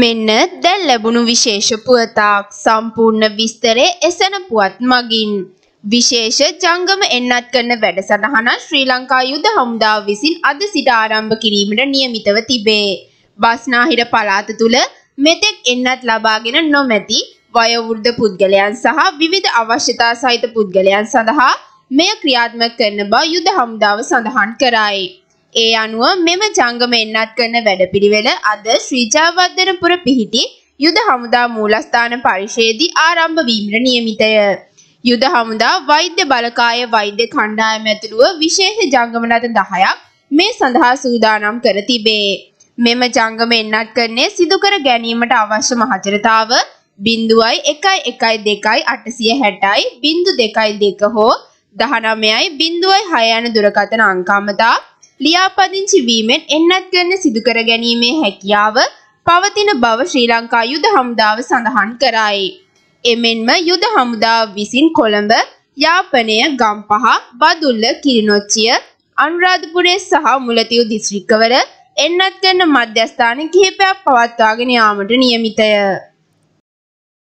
මෙන්න දැන් ලැබුණු විශේෂ පුවතක් සම්පූර්ණ විස්තරය එසන පුවත් මගින්. විශේෂ ජංගම එන්නත් කරන වැඩසටහන ශ්‍රී ලංකා යුද හමුදාව විසින් අද සිට ආරම්භ කිරීමට නියමිතව තිබේ. බස්නාහිර පළාත තුළ මෙතෙක් එන්නත් ලබාගෙන නොමැති වයවෘද්ධ පුද්ගලයන් සහ විවිධ අවශ්‍යතා සහිත පුද්ගලයන් සඳහා මෙය ක්‍රියාත්මක කරන බව යුද හමුදාව සඳහන් කරයි. ඒ අනුව මෙම ජංගම එන්නත් කරන වැඩපිළිවෙල අද ශ්‍රී ජයවර්ධනපුර පිහිටි යුද හමුදා මූලස්ථාන පරිශ්‍රයේදී ආරම්භ වීමට නියමිතය. යුද හමුදා වෛද්‍ය බලකාය වෛද්‍ය කණ්ඩායම ඇතුළුව විශේෂ ජංගම රථ 10ක් මේ සඳහා සූදානම් කර තිබේ. මෙම ජංගම එන්නත් කරන්නේ සිදු කර ගැනීමට අවශ්‍ය මහජරතාව බිඳුවයි එකයි එකයි දෙකයි අටසිය හැටයි බිඳු දෙකයි දෙක හෝ දහනමයයි බිඳුවයි හයයන දුරකථන අංකාමතා ලියාපදිංචි වීමෙන් එන්නත් කරන සිදුකර ගැනීමේ හැකියාව පවතින බව ශ්‍රී ලංකා යුද හමුදාව සඳහන් කරයි. එමෙන්ම යුද හමුදාව විසින් කොළඹ, යාපනය, ගම්පහ, බදුල්ල, කිරිනොච්චිය, අනුරාධපුරය සහ මුලතිව් දිස්ත්‍රික්කවල එන්නත් කරන මධ්‍යස්ථාන කිහිපයක් පවත්වාගෙන යාමට නියමිතය.